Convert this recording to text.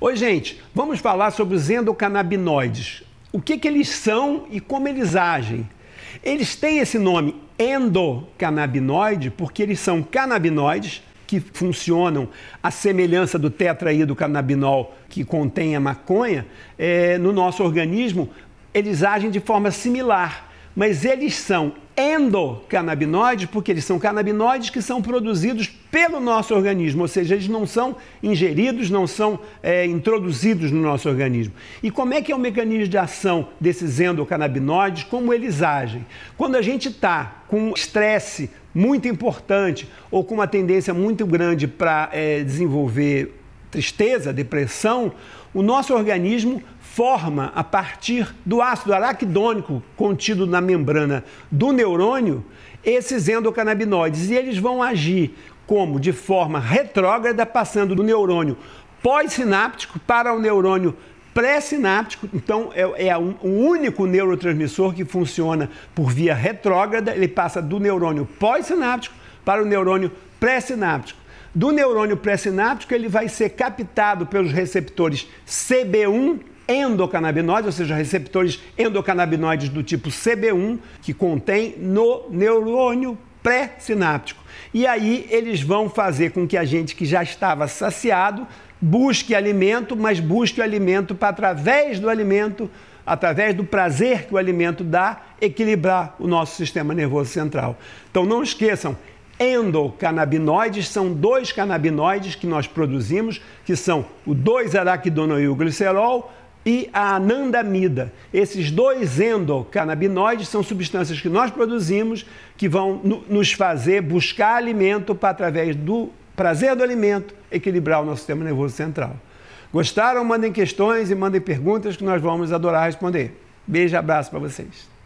Oi, gente, vamos falar sobre os endocannabinoides. O que, que eles são e como eles agem? Eles têm esse nome endocannabinoide porque eles são canabinoides que funcionam à semelhança do tetraído canabinol que contém a maconha é, no nosso organismo, eles agem de forma similar mas eles são endocannabinoides, porque eles são canabinoides que são produzidos pelo nosso organismo, ou seja, eles não são ingeridos, não são é, introduzidos no nosso organismo. E como é que é o mecanismo de ação desses endocannabinoides, como eles agem? Quando a gente está com estresse muito importante ou com uma tendência muito grande para é, desenvolver tristeza, depressão, o nosso organismo forma a partir do ácido araquidônico contido na membrana do neurônio esses endocannabinoides e eles vão agir como de forma retrógrada passando do neurônio pós-sináptico para o neurônio pré-sináptico, então é, é um, o único neurotransmissor que funciona por via retrógrada, ele passa do neurônio pós-sináptico para o neurônio pré-sináptico. Do neurônio pré-sináptico, ele vai ser captado pelos receptores CB1 endocannabinoides, ou seja, receptores endocannabinoides do tipo CB1, que contém no neurônio pré-sináptico. E aí eles vão fazer com que a gente que já estava saciado busque alimento, mas busque o alimento para através do alimento, através do prazer que o alimento dá, equilibrar o nosso sistema nervoso central. Então não esqueçam, endocannabinoides são dois canabinoides que nós produzimos, que são o 2-araquidonoilglicerol e a anandamida. Esses dois endocannabinoides são substâncias que nós produzimos que vão nos fazer buscar alimento para, através do prazer do alimento, equilibrar o nosso sistema nervoso central. Gostaram? Mandem questões e mandem perguntas que nós vamos adorar responder. Beijo, abraço para vocês.